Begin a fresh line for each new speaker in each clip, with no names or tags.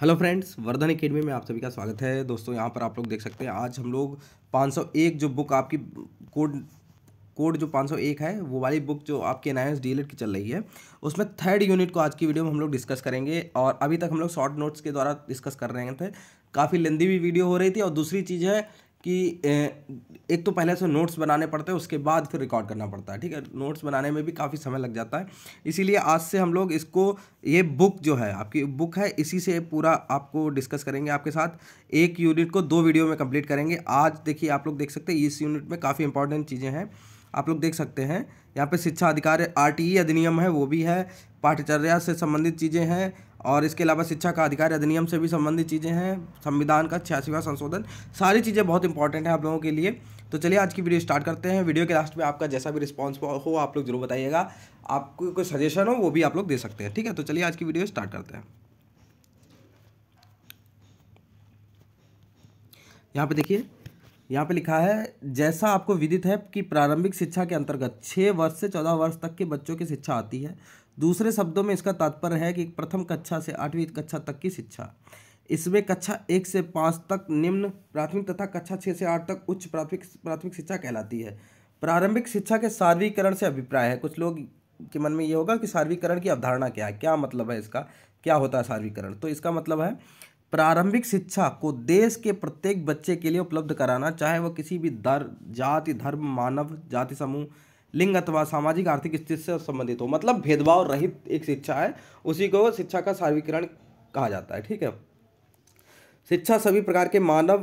hello friends Vardhan academy में आप सभी का स्वागत है दोस्तों यहाँ पर आप लोग देख सकते हैं आज हम लोग 501 जो बुक आपकी कोड कोड जो 501 है वो वाली बुक जो आपके एन आई की चल रही है उसमें थर्ड यूनिट को आज की वीडियो में हम लोग डिस्कस करेंगे और अभी तक हम लोग शॉर्ट नोट्स के द्वारा डिस्कस कर रहे थे काफ़ी लेंदी भी वीडियो हो रही थी और दूसरी चीज़ है कि एक तो पहले से नोट्स बनाने पड़ते हैं उसके बाद फिर रिकॉर्ड करना पड़ता है ठीक है नोट्स बनाने में भी काफ़ी समय लग जाता है इसीलिए आज से हम लोग इसको ये बुक जो है आपकी बुक है इसी से पूरा आपको डिस्कस करेंगे आपके साथ एक यूनिट को दो वीडियो में कंप्लीट करेंगे आज देखिए आप लोग देख सकते हैं इस यूनिट में काफ़ी इंपॉर्टेंट चीज़ें हैं आप लोग देख सकते हैं यहाँ पर शिक्षा अधिकार आर e अधिनियम है वो भी है पाठचर्या से संबंधित चीज़ें हैं और इसके अलावा शिक्षा का अधिकार अधिनियम से भी संबंधित चीज़ें हैं संविधान का छियासीवा संशोधन सारी चीज़ें बहुत इंपॉर्टेंट है आप लोगों के लिए तो चलिए आज की वीडियो स्टार्ट करते हैं वीडियो के लास्ट में आपका जैसा भी रिस्पॉन्स हो आप लोग जरूर बताइएगा आपको कोई सजेशन हो वो भी आप लोग दे सकते हैं ठीक है तो चलिए आज की वीडियो स्टार्ट करते हैं यहाँ पे देखिए यहाँ पे लिखा है जैसा आपको विदित है कि प्रारंभिक शिक्षा के अंतर्गत छः वर्ष से चौदह वर्ष तक के बच्चों की शिक्षा आती है दूसरे शब्दों में इसका तात्पर्य है कि प्रथम कक्षा से आठवीं कक्षा तक की शिक्षा इसमें कक्षा एक से पाँच तक निम्न प्राथमिक तथा कक्षा छः से आठ तक उच्च प्राथमिक प्राथमिक शिक्षा कहलाती है प्रारंभिक शिक्षा के सार्वीकरण से अभिप्राय है कुछ लोग के मन में ये होगा कि सार्वीकरण की अवधारणा क्या है क्या मतलब है इसका क्या होता है सार्वीकरण तो इसका मतलब है प्रारंभिक शिक्षा को देश के प्रत्येक बच्चे के लिए उपलब्ध कराना चाहे वह किसी भी दर जाति धर्म मानव जाति समूह लिंग अथवा सामाजिक आर्थिक स्थिति से संबंधित हो मतलब भेदभाव रहित एक शिक्षा है उसी को शिक्षा का सार्वीकरण कहा जाता है ठीक है शिक्षा सभी प्रकार के मानव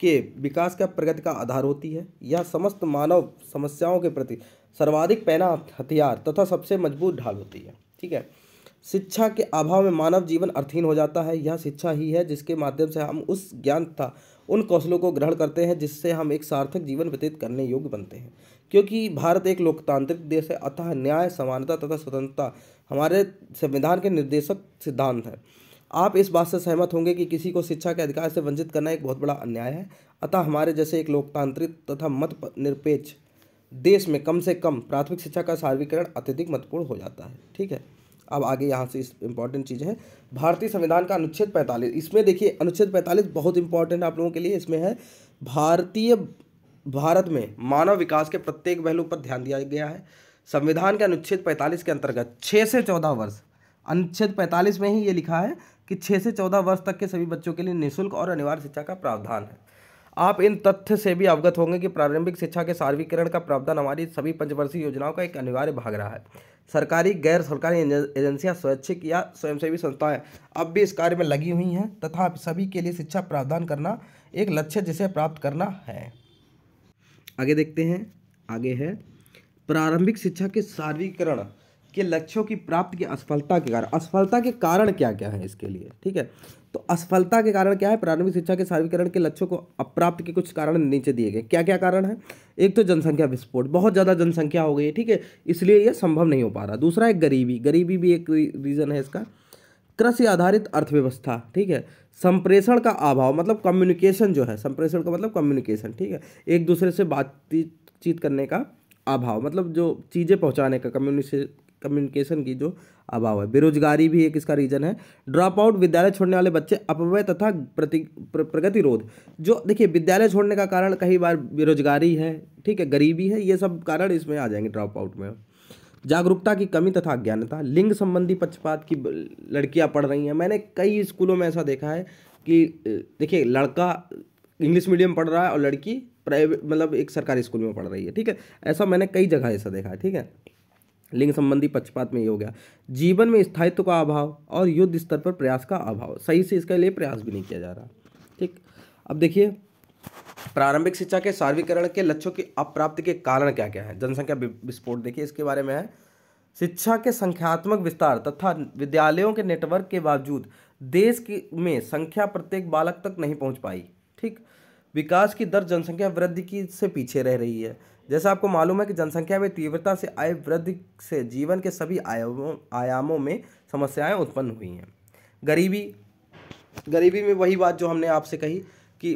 के विकास का प्रगति का आधार होती है यह समस्त मानव समस्याओं के प्रति सर्वाधिक पहना हथियार तथा सबसे मजबूत ढाल होती है ठीक है शिक्षा के अभाव में मानव जीवन अर्थहीन हो जाता है यह शिक्षा ही है जिसके माध्यम से हम उस ज्ञान तथा उन कौशलों को ग्रहण करते हैं जिससे हम एक सार्थक जीवन व्यतीत करने योग्य बनते हैं क्योंकि भारत एक लोकतांत्रिक देश है अतः न्याय समानता तथा स्वतंत्रता हमारे संविधान के निर्देशक सिद्धांत है आप इस बात से सहमत होंगे कि किसी को शिक्षा के अधिकार से वंचित करना एक बहुत बड़ा अन्याय है अतः हमारे जैसे एक लोकतांत्रिक तथा मत निरपेक्ष देश में कम से कम प्राथमिक शिक्षा का सार्वीकरण अत्यधिक महत्वपूर्ण हो जाता है ठीक है अब आगे यहाँ से इस इंपॉर्टेंट चीज़ है भारतीय संविधान का अनुच्छेद पैंतालीस इसमें देखिए अनुच्छेद पैंतालीस बहुत इंपॉर्टेंट है आप लोगों के लिए इसमें है भारतीय भारत में मानव विकास के प्रत्येक पहलू पर ध्यान दिया गया है संविधान के अनुच्छेद पैंतालीस के अंतर्गत छः से चौदह वर्ष अनुच्छेद पैंतालीस में ही ये लिखा है कि छः से चौदह वर्ष तक के सभी बच्चों के लिए निःशुल्क और अनिवार्य शिक्षा का प्रावधान है आप इन तथ्य से भी अवगत होंगे कि प्रारंभिक शिक्षा के सार्वीकरण का प्रावधान हमारी सभी पंचवर्षीय योजनाओं का एक अनिवार्य भाग रहा है सरकारी गैर सरकारी एजेंसियां स्वैच्छिक या स्वयंसेवी संस्थाएं अब भी इस कार्य में लगी हुई हैं तथा सभी के लिए शिक्षा प्रावधान करना एक लक्ष्य जिसे प्राप्त करना है आगे देखते हैं आगे है प्रारंभिक शिक्षा के सार्वीकरण के लक्ष्यों की प्राप्ति की असफलता के कारण असफलता के कारण क्या क्या है इसके लिए ठीक है तो असफलता के कारण क्या है प्रारंभिक शिक्षा के सार्वीकरण के लक्ष्यों को अप्राप्त के कुछ कारण नीचे दिए गए क्या क्या कारण है एक तो जनसंख्या विस्फोट बहुत ज़्यादा जनसंख्या हो गई है ठीक है इसलिए यह संभव नहीं हो पा रहा दूसरा है गरीबी गरीबी भी एक रीज़न है इसका कृषि आधारित अर्थव्यवस्था ठीक है संप्रेषण का अभाव मतलब कम्युनिकेशन जो है संप्रेषण का मतलब कम्युनिकेशन ठीक है एक दूसरे से बातचीत करने का अभाव मतलब जो चीज़ें पहुंचाने का कम्युनिकेशन कम्युनिकेशन की जो अभाव है बेरोजगारी भी एक इसका रीजन है ड्रॉप आउट विद्यालय छोड़ने वाले बच्चे अपव्यय तथा प्रति प्र, प्रगतिरोध जो देखिए विद्यालय छोड़ने का कारण कई बार बेरोजगारी है ठीक है गरीबी है ये सब कारण इसमें आ जाएंगे ड्रॉप आउट में जागरूकता की कमी तथा अज्ञानता लिंग संबंधी पक्षपात की लड़कियाँ पढ़ रही हैं मैंने कई स्कूलों में ऐसा देखा है कि देखिए लड़का इंग्लिश मीडियम पढ़ रहा है और लड़की प्राइवेट मतलब एक सरकारी स्कूल में पढ़ रही है ठीक है ऐसा मैंने कई जगह ऐसा देखा है ठीक है लिंग संबंधी पक्षपात में ये हो गया जीवन में स्थायित्व का अभाव और युद्ध स्तर पर प्रयास का अभाव सही से इसके लिए प्रयास भी नहीं किया जा रहा ठीक अब देखिए प्रारंभिक शिक्षा के सार्वीकरण के लक्ष्यों की अप्राप्ति के कारण क्या क्या है जनसंख्या विस्फोट देखिए इसके बारे में है शिक्षा के संख्यात्मक विस्तार तथा विद्यालयों के नेटवर्क के बावजूद देश की में संख्या प्रत्येक बालक तक नहीं पहुंच पाई ठीक विकास की दर जनसंख्या वृद्धि की से पीछे रह रही है जैसा आपको मालूम है कि जनसंख्या में तीव्रता से आय वृद्धि से जीवन के सभी आयामों आयामों में समस्याएं उत्पन्न हुई हैं गरीबी गरीबी में वही बात जो हमने आपसे कही कि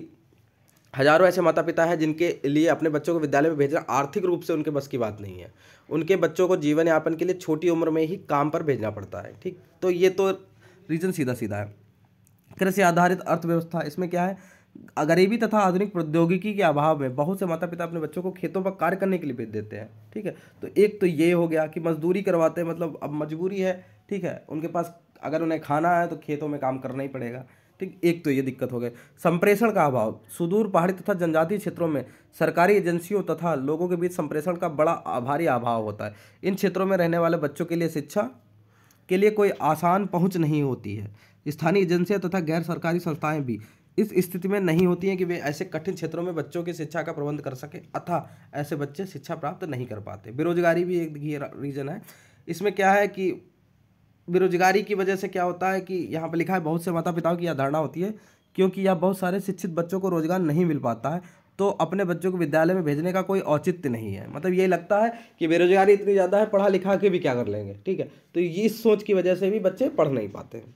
हजारों ऐसे माता पिता हैं जिनके लिए अपने बच्चों को विद्यालय में भेजना आर्थिक रूप से उनके बस की बात नहीं है उनके बच्चों को जीवन यापन के लिए छोटी उम्र में ही काम पर भेजना पड़ता है ठीक तो ये तो रीज़न सीधा सीधा है कृषि आधारित अर्थव्यवस्था इसमें क्या है गरीबी तथा आधुनिक प्रौद्योगिकी के अभाव में बहुत से माता पिता अपने बच्चों को खेतों पर कार्य करने के लिए भेज देते हैं ठीक है तो एक तो ये हो गया कि मजदूरी करवाते हैं मतलब अब मजबूरी है ठीक है उनके पास अगर उन्हें खाना है तो खेतों में काम करना ही पड़ेगा ठीक एक तो ये दिक्कत हो गई संप्रेषण का अभाव सुदूर पहाड़ी तथा जनजातीय क्षेत्रों में सरकारी एजेंसियों तथा लोगों के बीच संप्रेषण का बड़ा आभारी अभाव होता है इन क्षेत्रों में रहने वाले बच्चों के लिए शिक्षा के लिए कोई आसान पहुँच नहीं होती है स्थानीय एजेंसियाँ तथा गैर सरकारी संस्थाएं भी इस स्थिति में नहीं होती हैं कि वे ऐसे कठिन क्षेत्रों में बच्चों की शिक्षा का प्रबंध कर सकें अथा ऐसे बच्चे शिक्षा प्राप्त नहीं कर पाते बेरोजगारी भी एक ये रीज़न है इसमें क्या है कि बेरोजगारी की वजह से क्या होता है कि यहाँ पर लिखा है बहुत से माता पिताओं की यह धारणा होती है क्योंकि यह बहुत सारे शिक्षित बच्चों को रोजगार नहीं मिल पाता है तो अपने बच्चों को विद्यालय में भेजने का कोई औचित्य नहीं है मतलब ये लगता है कि बेरोजगारी इतनी ज़्यादा है पढ़ा लिखा के भी क्या कर लेंगे ठीक है तो इस सोच की वजह से भी बच्चे पढ़ नहीं पाते हैं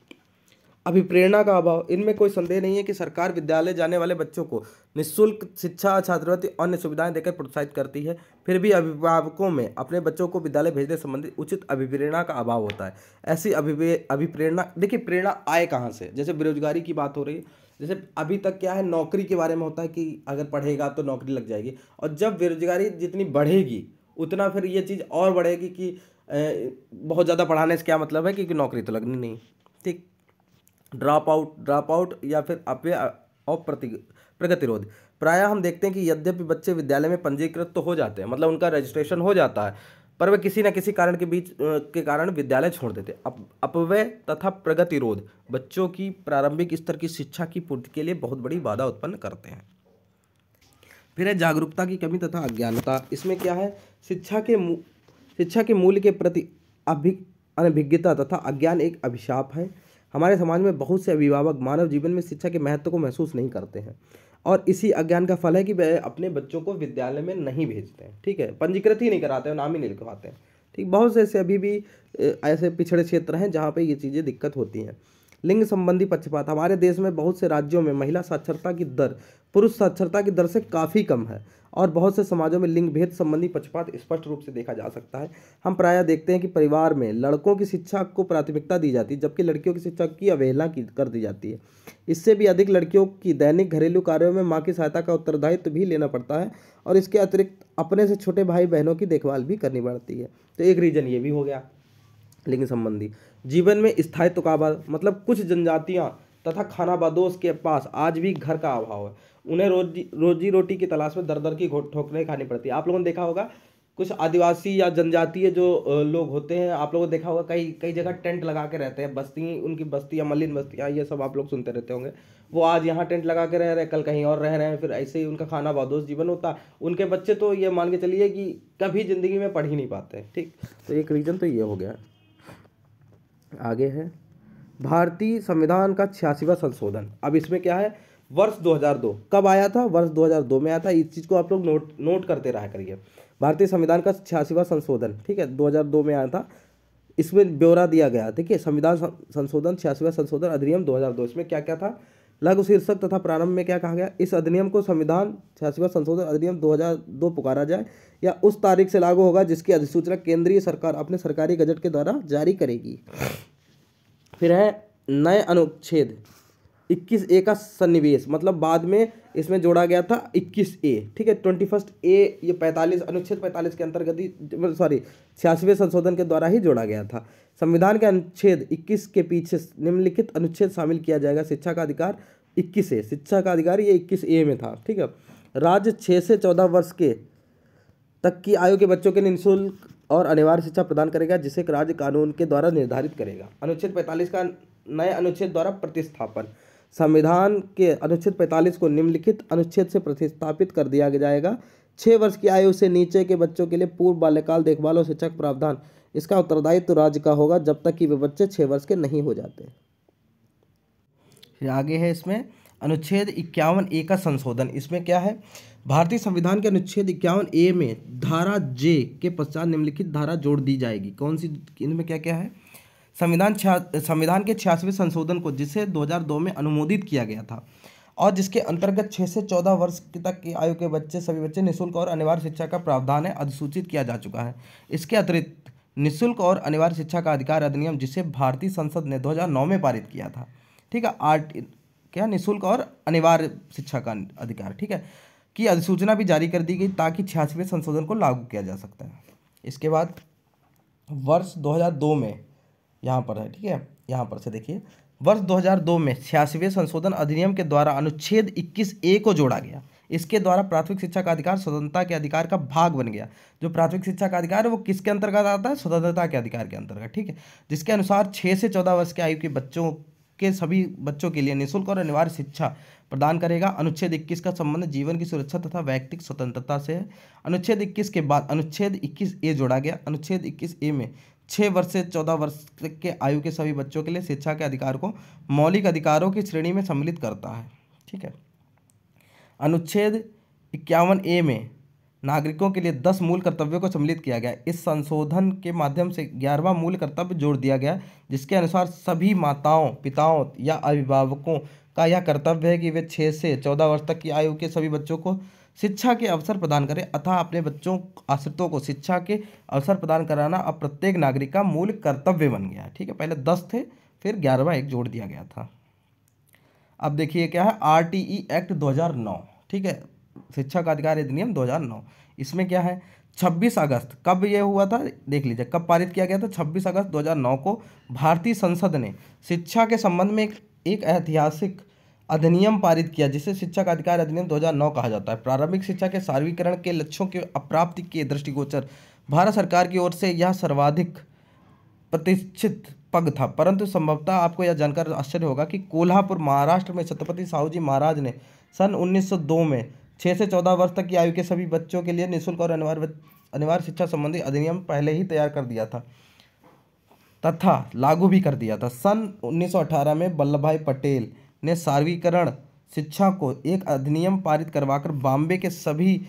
अभिप्रेरणा का अभाव इनमें कोई संदेह नहीं है कि सरकार विद्यालय जाने वाले बच्चों को निःशुल्क शिक्षा छात्रवृत्ति अन्य सुविधाएं देकर प्रोत्साहित करती है फिर भी अभिभावकों में अपने बच्चों को विद्यालय भेजने संबंधी उचित अभिप्रेरणा का अभाव होता है ऐसी अभिवे अभिप्रेरणा देखिए प्रेरणा आए कहाँ से जैसे बेरोजगारी की बात हो रही है जैसे अभी तक क्या है नौकरी के बारे में होता है कि अगर पढ़ेगा तो नौकरी लग जाएगी और जब बेरोजगारी जितनी बढ़ेगी उतना फिर ये चीज़ और बढ़ेगी कि बहुत ज़्यादा पढ़ाने से क्या मतलब है क्योंकि नौकरी तो लगनी नहीं ड्रॉप आउट ड्रॉप आउट या फिर अपव्यय और प्रति प्रगतिरोध प्रायः हम देखते हैं कि यद्यपि बच्चे विद्यालय में पंजीकृत तो हो जाते हैं मतलब उनका रजिस्ट्रेशन हो जाता है पर वे किसी न किसी कारण के बीच के कारण विद्यालय छोड़ देते अप अपव्यय तथा प्रगतिरोध बच्चों की प्रारंभिक स्तर की शिक्षा की पूर्ति के लिए बहुत बड़ी बाधा उत्पन्न करते हैं फिर है जागरूकता की कमी तथा अज्ञानता इसमें क्या है शिक्षा के शिक्षा के मूल्य के प्रति अनभिज्ञता तथा अज्ञान एक अभिशाप है हमारे समाज में बहुत से अभिभावक मानव जीवन में शिक्षा के महत्व को महसूस नहीं करते हैं और इसी अज्ञान का फल है कि वह अपने बच्चों को विद्यालय में नहीं भेजते हैं ठीक है पंजीकृत ही नहीं कराते नाम ही नहीं लिखवाते हैं ठीक बहुत से ऐसे अभी भी ऐसे पिछड़े क्षेत्र हैं जहाँ पर ये चीज़ें दिक्कत होती हैं लिंग संबंधी पक्षपात हमारे देश में बहुत से राज्यों में महिला साक्षरता की दर पुरुष साक्षरता की दर से काफ़ी कम है और बहुत से समाजों में लिंग भेद संबंधी पक्षपात स्पष्ट रूप से देखा जा सकता है हम प्रायः देखते हैं कि परिवार में लड़कों की शिक्षा को प्राथमिकता दी जाती है जबकि लड़कियों की शिक्षा की अवहेलना की कर दी जाती है इससे भी अधिक लड़कियों की दैनिक घरेलू कार्यों में माँ की सहायता का उत्तरदायित्व भी लेना पड़ता है और इसके अतिरिक्त अपने से छोटे भाई बहनों की देखभाल भी करनी पड़ती है तो एक रीज़न ये भी हो गया लिंग संबंधी जीवन में स्थायित्व का अभाव मतलब कुछ जनजातियाँ तथा खाना बदोश के पास आज भी घर का अभाव है उन्हें रोजी रोजी रोटी की तलाश में दर दर की ठोकरें खानी पड़ती है आप लोगों ने देखा होगा कुछ आदिवासी या जनजातीय जो लोग होते हैं आप लोगों ने देखा होगा कई कई जगह टेंट लगा के रहते हैं बस्ती उनकी बस्तियाँ मलिन बस्तियाँ ये सब आप लोग सुनते रहते होंगे वो आज यहाँ टेंट लगा के रह रहे हैं कल कहीं और रह रहे हैं फिर ऐसे ही उनका खाना बादोश जीवन होता उनके बच्चे तो ये मान के चलिए कि कभी ज़िंदगी में पढ़ ही नहीं पाते ठीक तो एक रीज़न तो ये हो गया आगे है भारतीय संविधान का छियासीवा संशोधन अब इसमें क्या है वर्ष 2002 कब आया था वर्ष 2002 में आया था इस चीज़ को आप लोग नोट नोट करते रहा करिए भारतीय संविधान का छियासीवा संशोधन ठीक है 2002 में आया था इसमें ब्यौरा दिया गया ठीक है संविधान संशोधन छियासीवा संशोधन अधिनियम 2002 इसमें क्या क्या था लघु शीर्षक तथा प्रारंभ में क्या कहा गया इस अधिनियम को संविधान छियासीवा संशोधन अधिनियम 2002 पुकारा जाए या उस तारीख से लागू होगा जिसकी अधिसूचना केंद्रीय सरकार अपने सरकारी गजट के द्वारा जारी करेगी फिर है नए अनुच्छेद इक्कीस ए का सन्निवेश मतलब बाद में इसमें जोड़ा गया था इक्कीस ए ठीक है ट्वेंटी फर्स्ट ए ये पैंतालीस अनुच्छेद पैंतालीस के अंतर्गत ही मतलब सॉरी छियासवें संशोधन के द्वारा ही जोड़ा गया था संविधान के अनुच्छेद इक्कीस के पीछे निम्नलिखित अनुच्छेद शामिल किया जाएगा शिक्षा का अधिकार इक्कीस ए शिक्षा का अधिकार ये इक्कीस ए में था ठीक है राज्य छः से चौदह वर्ष के तक की आयु के बच्चों के निःशुल्क और अनिवार्य शिक्षा प्रदान करेगा जिसे राज्य कानून के द्वारा निर्धारित करेगा अनुच्छेद पैंतालीस का नए अनुच्छेद द्वारा प्रतिस्थापन संविधान के अनुच्छेद 45 को निम्नलिखित अनुच्छेद से प्रतिस्थापित कर दिया जाएगा छः वर्ष की आयु से नीचे के बच्चों के लिए पूर्व बाल्यकाल देखभाल और शिक्षक प्रावधान इसका उत्तरदायित्व तो राज्य का होगा जब तक कि वे बच्चे छः वर्ष के नहीं हो जाते फिर आगे है इसमें अनुच्छेद इक्यावन ए का संशोधन इसमें क्या है भारतीय संविधान के अनुच्छेद इक्यावन ए में धारा जे के पश्चात निम्नलिखित धारा जोड़ दी जाएगी कौन सी इनमें क्या क्या है संविधान संविधान के छियासवें संशोधन को जिसे 2002 में अनुमोदित किया गया था और जिसके अंतर्गत छः से चौदह वर्ष तक की आयु के बच्चे सभी बच्चे निःशुल्क और अनिवार्य शिक्षा का प्रावधान है अधिसूचित किया जा चुका है इसके अतिरिक्त निःशुल्क और अनिवार्य शिक्षा का अधिकार अधिनियम जिसे भारतीय संसद ने 2009 में पारित किया था ठीक है आर्ट क्या निःशुल्क और अनिवार्य शिक्षा का अधिकार ठीक है की अधिसूचना भी जारी कर दी गई ताकि छियासवें संशोधन को लागू किया जा सकता है इसके बाद वर्ष 2002 में यहाँ पर है ठीक है यहाँ पर से देखिए वर्ष 2002 में छियासीवें संशोधन अधिनियम के द्वारा अनुच्छेद 21 ए को जोड़ा गया इसके द्वारा प्राथमिक शिक्षा का अधिकार स्वतंत्रता के अधिकार का भाग बन गया जो प्राथमिक शिक्षा का अधिकार है वो किसके अंतर्गत आता है स्वतंत्रता के अधिकार के अंतर्गत ठीक है जिसके अनुसार छः से चौदह वर्ष के आयु के बच्चों के सभी बच्चों के लिए निःशुल्क और अनिवार्य शिक्षा प्रदान करेगा अनुच्छेद 21 का संबंध जीवन की सुरक्षा तथा वैयक्तिक स्वतंत्रता से है अनुच्छेद 21 के बाद अनुच्छेद 21 ए जोड़ा गया अनुच्छेद 21 ए में छः वर्ष से चौदह वर्ष तक के आयु के सभी बच्चों के लिए शिक्षा के अधिकार को मौलिक अधिकारों की श्रेणी में सम्मिलित करता है ठीक है अनुच्छेद इक्यावन ए में नागरिकों के लिए दस मूल कर्तव्यों को सम्मिलित किया गया इस संशोधन के माध्यम से ग्यारहवा मूल कर्तव्य जोड़ दिया गया जिसके अनुसार सभी माताओं पिताओं या अभिभावकों का यह कर्तव्य है कि वे छः से चौदह वर्ष तक की आयु के सभी बच्चों को शिक्षा के अवसर प्रदान करें अतः अपने बच्चों आश्रितों को शिक्षा के अवसर प्रदान कराना अब प्रत्येक नागरिक का मूल कर्तव्य बन गया ठीक है पहले दस थे फिर ग्यारहवा एक जोड़ दिया गया था अब देखिए क्या है आर टी ई एक्ट दो ठीक है शिक्षा का अधिकार अधिनियम दो इसमें क्या है 26 अगस्त कब ये हुआ था देख लीजिए कब पारित किया गया था 26 अगस्त 2009 को भारतीय संसद ने शिक्षा के संबंध में एक ऐतिहासिक अधिनियम पारित किया जिसे शिक्षा का अधिकार अधिनियम 2009 कहा जाता है प्रारंभिक शिक्षा के सार्वीकरण के लक्ष्यों के अप्राप्ति के दृष्टिगोचर भारत सरकार की ओर से यह सर्वाधिक प्रतिष्ठित पग था परंतु संभवतः आपको यह जानकर आश्चर्य होगा कि कोल्हापुर महाराष्ट्र में छत्रपति साहू जी महाराज ने सन 1902 में छः से चौदह वर्ष तक की आयु के सभी बच्चों के लिए निःशुल्क और अनिवार्य अनिवार्य शिक्षा संबंधी अधिनियम पहले ही तैयार कर दिया था तथा लागू भी कर दिया था सन 1918 में वल्लभ भाई पटेल ने सार्वीकरण शिक्षा को एक अधिनियम पारित करवाकर बॉम्बे के सभी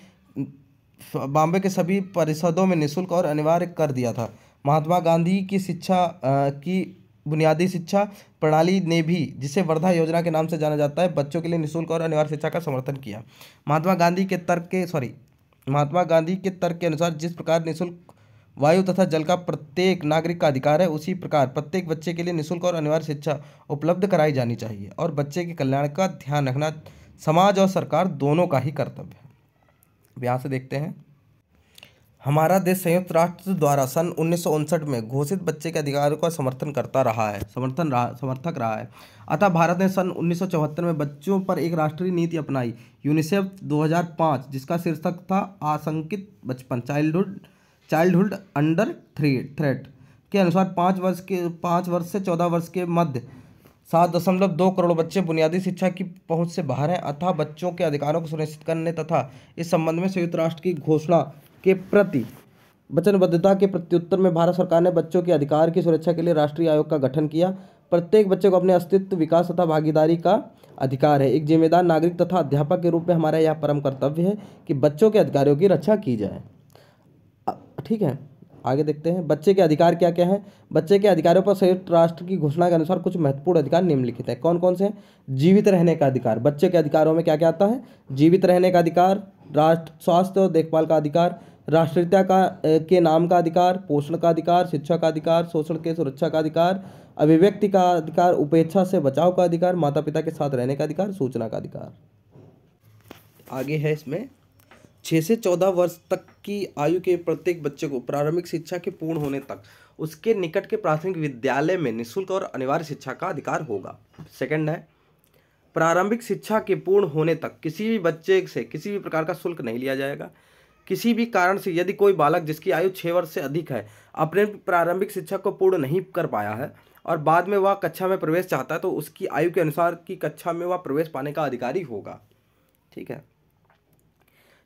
बॉम्बे के सभी परिषदों में निशुल्क और अनिवार्य कर दिया था महात्मा गांधी की शिक्षा की बुनियादी शिक्षा प्रणाली ने भी जिसे वर्धा योजना के नाम से जाना जाता है बच्चों के लिए निशुल्क और अनिवार्य शिक्षा का समर्थन किया महात्मा गांधी के तर्क के सॉरी महात्मा गांधी के तर्क के अनुसार जिस प्रकार निःशुल्क वायु तथा जल का प्रत्येक नागरिक का अधिकार है उसी प्रकार प्रत्येक बच्चे के लिए निःशुल्क और अनिवार्य शिक्षा उपलब्ध कराई जानी चाहिए और बच्चे के कल्याण का ध्यान रखना समाज और सरकार दोनों का ही कर्तव्य है अब यहाँ से देखते हैं हमारा देश संयुक्त राष्ट्र द्वारा सन उन्नीस में घोषित बच्चे के अधिकारों का समर्थन करता रहा है समर्थन रहा समर्थक रहा है अतः भारत ने सन उन्नीस में बच्चों पर एक राष्ट्रीय नीति अपनाई यूनिसेफ 2005 जिसका शीर्षक था आशंकित बचपन childhood childhood under three threat के अनुसार पाँच वर्ष के पाँच वर्ष से चौदह वर्ष के मध्य सात दशमलव दो करोड़ बच्चे बुनियादी शिक्षा की पहुंच से बाहर हैं अतः बच्चों के अधिकारों को सुनिश्चित करने तथा इस संबंध में संयुक्त राष्ट्र की घोषणा के प्रति वचनबद्धता के प्रत्युत्तर में भारत सरकार ने बच्चों के अधिकार की सुरक्षा के लिए राष्ट्रीय आयोग का गठन किया प्रत्येक बच्चे को अपने अस्तित्व विकास तथा भागीदारी का अधिकार है एक जिम्मेदार नागरिक तथा अध्यापक के रूप में हमारा यह परम कर्तव्य है कि बच्चों के अधिकारों की रक्षा की जाए ठीक है आगे देखते हैं बच्चे के अधिकार क्या क्या हैं बच्चे के अधिकारों पर संयुक्त राष्ट्र की घोषणा के अनुसार कुछ महत्वपूर्ण अधिकार निम्नलिखित हैं कौन कौन से हैं जीवित रहने का अधिकार बच्चे के अधिकारों में क्या क्या आता है जीवित रहने का अधिकार राष्ट्र स्वास्थ्य और देखभाल का अधिकार राष्ट्रीयता का के नाम का अधिकार पोषण का अधिकार शिक्षा का अधिकार शोषण के सुरक्षा का अधिकार अभिव्यक्ति का अधिकार उपेक्षा से बचाव का अधिकार माता पिता के साथ रहने का अधिकार सूचना का अधिकार आगे है इसमें छः से चौदह वर्ष तक की आयु के प्रत्येक बच्चे को प्रारंभिक शिक्षा के पूर्ण होने तक उसके निकट के प्राथमिक विद्यालय में निःशुल्क और अनिवार्य शिक्षा का अधिकार होगा सेकंड है प्रारंभिक शिक्षा के पूर्ण होने तक किसी भी बच्चे से किसी भी प्रकार का शुल्क नहीं लिया जाएगा किसी भी कारण से यदि कोई बालक जिसकी आयु छः वर्ष से अधिक है अपने प्रारंभिक शिक्षा को पूर्ण नहीं कर पाया है और बाद में वह कक्षा में प्रवेश चाहता है तो उसकी आयु के अनुसार की कक्षा में वह प्रवेश पाने का अधिकारी होगा ठीक है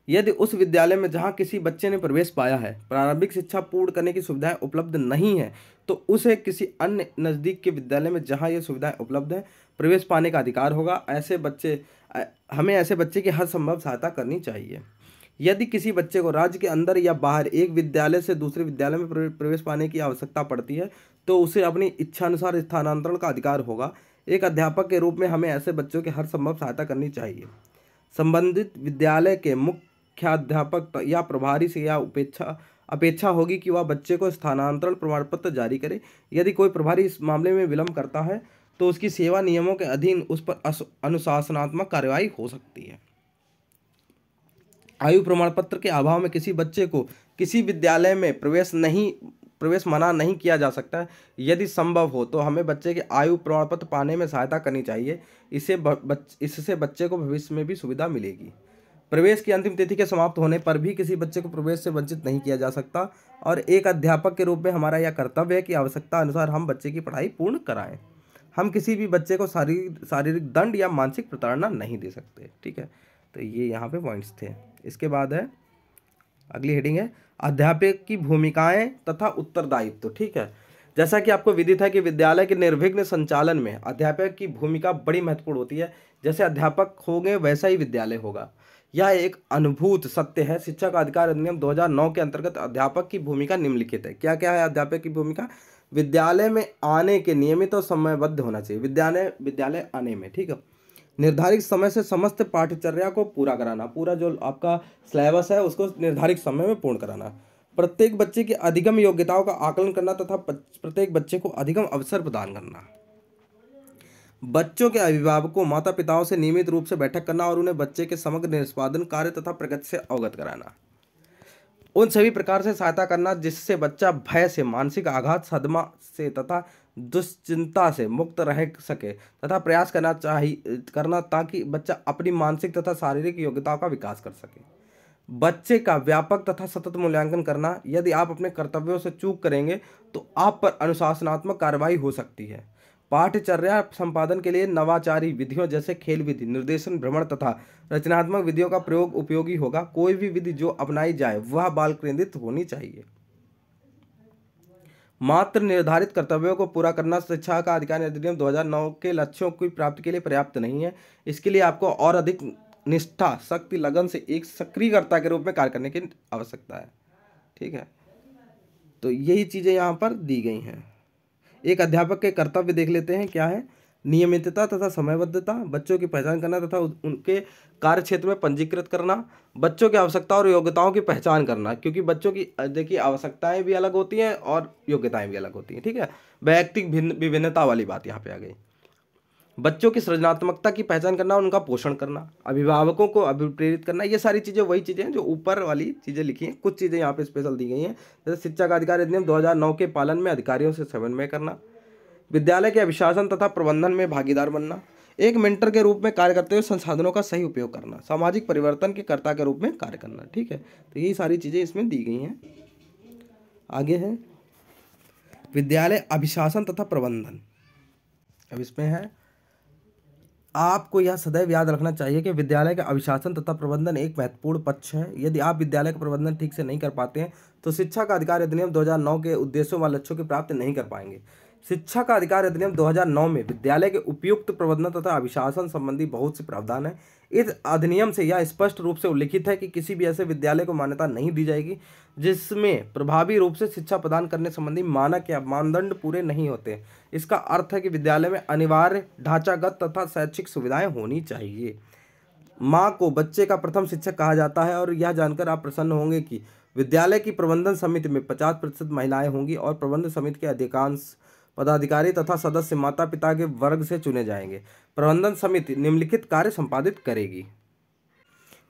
यदि उस विद्यालय में जहाँ किसी बच्चे ने प्रवेश पाया है प्रारंभिक शिक्षा पूर्ण करने की सुविधाएं उपलब्ध नहीं है तो उसे किसी अन्य नज़दीक के विद्यालय में जहाँ ये सुविधाएं उपलब्ध हैं प्रवेश पाने का अधिकार होगा ऐसे बच्चे हमें ऐसे बच्चे की हर संभव सहायता करनी चाहिए यदि किसी बच्चे को राज्य के अंदर या बाहर एक विद्यालय से दूसरे विद्यालय में प्रवेश पाने की आवश्यकता पड़ती है तो उसे अपनी इच्छानुसार स्थानांतरण का अधिकार होगा एक अध्यापक के रूप में हमें ऐसे बच्चों की हर संभव सहायता करनी चाहिए संबंधित विद्यालय के मुख्य मुख्याध्यापक या प्रभारी से यह उपेक्षा अपेक्षा होगी कि वह बच्चे को स्थानांतरण प्रमाण पत्र जारी करे यदि कोई प्रभारी इस मामले में विलम्ब करता है तो उसकी सेवा नियमों के अधीन उस पर अनुशासनात्मक कार्रवाई हो सकती है आयु प्रमाण पत्र के अभाव में किसी बच्चे को किसी विद्यालय में प्रवेश नहीं प्रवेश मना नहीं किया जा सकता है यदि संभव हो तो हमें बच्चे के आयु प्रमाण पत्र पाने में सहायता करनी चाहिए इससे बच इससे बच्चे को भविष्य में भी सुविधा मिलेगी प्रवेश की अंतिम तिथि के समाप्त होने पर भी किसी बच्चे को प्रवेश से वंचित नहीं किया जा सकता और एक अध्यापक के रूप में हमारा यह कर्तव्य है कि आवश्यकता अनुसार हम बच्चे की पढ़ाई पूर्ण कराएं हम किसी भी बच्चे को शारीरिक शारीरिक दंड या मानसिक प्रताड़ना नहीं दे सकते ठीक है तो ये यहाँ पे पॉइंट्स थे इसके बाद है अगली हेडिंग है अध्यापक की भूमिकाएँ तथा उत्तरदायित्व ठीक है जैसा कि आपको विदित है कि विद्यालय के निर्विघ्न संचालन में अध्यापक की भूमिका बड़ी महत्वपूर्ण होती है जैसे अध्यापक होंगे वैसा ही विद्यालय होगा यह एक अनुभूत सत्य है शिक्षा का अधिकार अधिनियम 2009 के अंतर्गत अध्यापक की भूमिका निम्नलिखित है क्या क्या है अध्यापक की भूमिका विद्यालय में आने के नियमित और समयबद्ध होना चाहिए विद्यालय विद्यालय आने में ठीक है निर्धारित समय से समस्त पाठ्यचर्या को पूरा कराना पूरा जो आपका सिलेबस है उसको निर्धारित समय में पूर्ण कराना प्रत्येक बच्चे की अधिगम योग्यताओं का आकलन करना तथा प्रत्येक बच्चे को अधिगम अवसर प्रदान करना बच्चों के अभिभावकों माता पिताओं से नियमित रूप से बैठक करना और उन्हें बच्चे के समग्र निष्पादन कार्य तथा प्रगति से अवगत कराना उन सभी प्रकार से सहायता करना जिससे बच्चा भय से मानसिक आघात सदमा से तथा दुश्चिंता से मुक्त रह सके तथा प्रयास करना चाहिए करना ताकि बच्चा अपनी मानसिक तथा शारीरिक योग्यताओं का विकास कर सके बच्चे का व्यापक तथा सतत मूल्यांकन करना यदि आप अपने कर्तव्यों से चूक करेंगे तो आप पर अनुशासनात्मक कार्रवाई हो सकती है पाठचर्या संपादन के लिए नवाचारी विधियों जैसे खेल विधि निर्देशन भ्रमण तथा रचनात्मक विधियों का प्रयोग उपयोगी होगा कोई भी विधि जो अपनाई जाए वह बाल केंद्रित होनी चाहिए मात्र निर्धारित कर्तव्यों को पूरा करना शिक्षा का अधिकार अधिनियम 2009 के लक्ष्यों की प्राप्ति के लिए पर्याप्त नहीं है इसके लिए आपको और अधिक निष्ठा शक्ति लगन से एक सक्रियकर्ता के रूप में कार्य करने की आवश्यकता है ठीक है तो यही चीज़ें यहाँ पर दी गई हैं एक अध्यापक के कर्तव्य देख लेते हैं क्या है नियमितता तथा समयबद्धता बच्चों की पहचान करना तथा उनके कार्य क्षेत्र में पंजीकृत करना बच्चों की आवश्यकता और योग्यताओं की पहचान करना क्योंकि बच्चों की देखिए आवश्यकताएं भी अलग होती हैं और योग्यताएं भी अलग होती हैं ठीक है वैयक्तिक भिन्न विभिन्नता वाली बात यहाँ पे आ गई बच्चों की सृजनात्मकता की पहचान करना उनका पोषण करना अभिभावकों को अभिप्रेरित करना ये सारी चीज़ें वही चीज़ें हैं जो ऊपर वाली चीज़ें लिखी हैं कुछ चीज़ें यहाँ पे स्पेशल दी गई हैं जैसे शिक्षा का अधिकार अधिनियम 2009 के पालन में अधिकारियों से समन्वय करना विद्यालय के अभिशासन तथा प्रबंधन में भागीदार बनना एक मिनटर के रूप में कार्य करते हुए संसाधनों का सही उपयोग करना सामाजिक परिवर्तन के कर्ता के रूप में कार्य करना ठीक है तो यही सारी चीज़ें इसमें दी गई हैं आगे है विद्यालय अभिशासन तथा प्रबंधन अब इसमें है आपको यह सदैव याद रखना चाहिए कि विद्यालय का अभिशासन तथा प्रबंधन एक महत्वपूर्ण पक्ष है यदि आप विद्यालय का प्रबंधन ठीक से नहीं कर पाते हैं तो शिक्षा का अधिकार अधिनियम 2009 के उद्देश्यों व लक्ष्यों की प्राप्ति नहीं कर पाएंगे शिक्षा का अधिकार अधिनियम 2009 में विद्यालय के उपयुक्त प्रबंधन तथा अभिशासन संबंधी बहुत से प्रावधान है इस अधिनियम से यह स्पष्ट रूप से उल्लिखित है कि किसी भी ऐसे विद्यालय को मान्यता नहीं दी जाएगी जिसमें प्रभावी रूप से शिक्षा प्रदान करने संबंधी मानक या मानदंड पूरे नहीं होते इसका अर्थ है कि विद्यालय में अनिवार्य ढांचागत तथा शैक्षिक सुविधाएँ होनी चाहिए माँ को बच्चे का प्रथम शिक्षक कहा जाता है और यह जानकर आप प्रसन्न होंगे कि विद्यालय की प्रबंधन समिति में पचास प्रतिशत महिलाएं होंगी और प्रबंधन समिति के अधिकांश पदाधिकारी तथा सदस्य माता पिता के वर्ग से चुने जाएंगे प्रबंधन समिति निम्नलिखित कार्य संपादित करेगी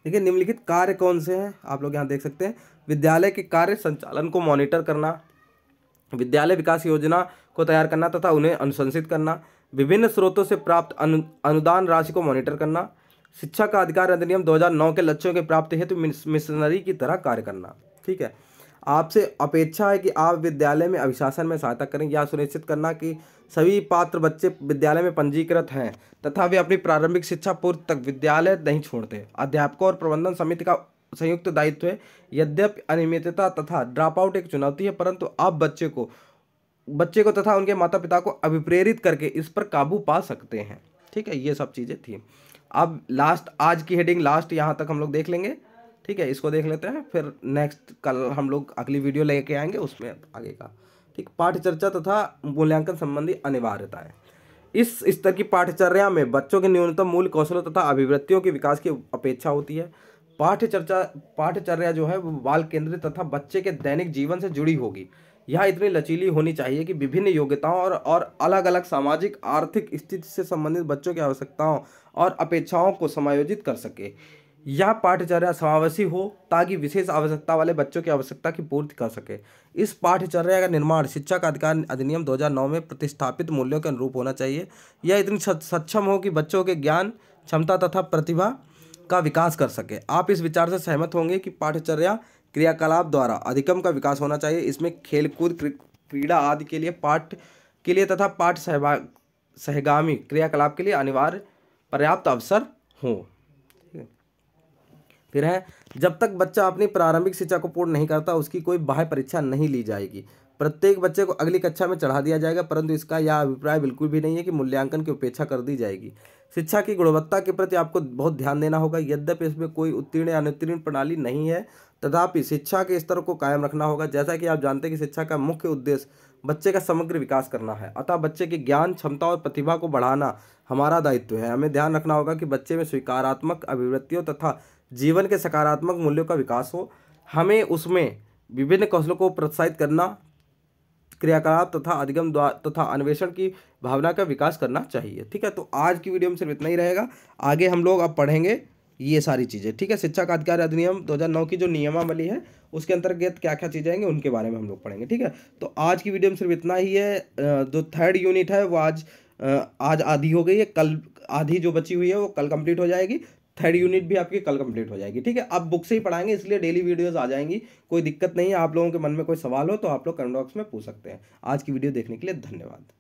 देखिए निम्नलिखित कार्य कौन से हैं आप लोग यहाँ देख सकते हैं विद्यालय के कार्य संचालन को मॉनिटर करना विद्यालय विकास योजना को तैयार करना तथा उन्हें अनुशंसित करना विभिन्न स्रोतों से प्राप्त अनु, अनुदान राशि को मॉनिटर करना शिक्षा का अधिकार अधिनियम 2009 के लक्ष्यों के प्राप्ति हेतु मिशनरी की तरह कार्य करना ठीक है आपसे अपेक्षा है कि आप विद्यालय में अभिशासन में सहायता करें यह सुनिश्चित करना कि सभी पात्र बच्चे विद्यालय में पंजीकृत हैं तथा वे अपनी प्रारंभिक शिक्षा पूर्व तक विद्यालय नहीं छोड़ते अध्यापकों और प्रबंधन समिति का संयुक्त दायित्व है यद्यपि अनियमितता तथा ड्रॉप आउट एक चुनौती है परंतु आप बच्चे को बच्चे को तथा उनके माता पिता को अभिप्रेरित करके इस पर काबू पा सकते हैं ठीक है ये सब चीज़ें थी अब लास्ट आज की हेडिंग लास्ट यहाँ तक हम लोग देख लेंगे ठीक है इसको देख लेते हैं फिर नेक्स्ट कल हम लोग अगली वीडियो लेके आएंगे उसमें आगे का ठीक पाठ्य चर्चा तथा मूल्यांकन संबंधी है इस स्तर की पाठ्यचर्या में बच्चों के न्यूनतम मूल कौशलों तथा अभिवृत्तियों के विकास की अपेक्षा होती है पाठ्य चर्चा पाठ्यचर्या जो है वो बाल केंद्रित तथा बच्चे के दैनिक जीवन से जुड़ी होगी यह इतनी लचीली होनी चाहिए कि विभिन्न योग्यताओं और और अलग अलग सामाजिक आर्थिक स्थिति से संबंधित बच्चों की आवश्यकताओं और अपेक्षाओं को समायोजित कर सके यह पाठ्यचर्या समावेशी हो ताकि विशेष आवश्यकता वाले बच्चों की आवश्यकता की पूर्ति कर सके इस पाठ्यचर्या का निर्माण शिक्षा का अधिकार अधिनियम 2009 में प्रतिष्ठापित मूल्यों के अनुरूप होना चाहिए यह इतनी सक्षम हो कि बच्चों के ज्ञान क्षमता तथा प्रतिभा का विकास कर सके आप इस विचार से सहमत होंगे कि पाठ्यचर्या क्रियाकलाप द्वारा अधिकम का विकास होना चाहिए इसमें खेलकूद क्रीड़ा आदि के लिए पाठ के लिए तथा पाठ सहभाग सहगामी क्रियाकलाप के लिए अनिवार्य पर्याप्त अवसर हों फिर है जब तक बच्चा अपनी प्रारंभिक शिक्षा को पूर्ण नहीं करता उसकी कोई बाह्य परीक्षा नहीं ली जाएगी प्रत्येक बच्चे को अगली कक्षा में चढ़ा दिया जाएगा परंतु इसका यह अभिप्राय बिल्कुल भी नहीं है कि मूल्यांकन की उपेक्षा कर दी जाएगी शिक्षा की गुणवत्ता के प्रति आपको बहुत ध्यान देना होगा यद्यपि इसमें कोई उत्तीर्ण या अनुत्तीर्ण प्रणाली नहीं है तथापि शिक्षा के स्तर को कायम रखना होगा जैसा कि आप जानते हैं कि शिक्षा का मुख्य उद्देश्य बच्चे का समग्र विकास करना है अतः बच्चे के ज्ञान क्षमता और प्रतिभा को बढ़ाना हमारा दायित्व है हमें ध्यान रखना होगा कि बच्चे में स्वीकारात्मक अभिवृत्तियों तथा जीवन के सकारात्मक मूल्यों का विकास हो हमें उसमें विभिन्न कौशलों को प्रोत्साहित करना क्रियाकलाप तथा अधिगम तथा अन्वेषण की भावना का विकास करना चाहिए ठीक है तो आज की वीडियो में सिर्फ इतना ही रहेगा आगे हम लोग अब पढ़ेंगे ये सारी चीज़ें ठीक है शिक्षा का अधिकार अधिनियम 2009 की जो नियमावली है उसके अंतर्गत क्या क्या चीज़ें आएंगे उनके बारे में हम लोग पढ़ेंगे ठीक है तो आज की वीडियो में सिर्फ इतना ही है जो थर्ड यूनिट है वो आज आज आधी हो गई है कल आधी जो बची हुई है वो कल कंप्लीट हो जाएगी थर्ड यूनिट भी आपकी कल कंप्लीट हो जाएगी ठीक है आप बुक से ही पढ़ाएंगे इसलिए डेली वीडियोस आ जाएंगी कोई दिक्कत नहीं है आप लोगों के मन में कोई सवाल हो तो आप लोग कमेंट बॉक्स में पूछ सकते हैं आज की वीडियो देखने के लिए धन्यवाद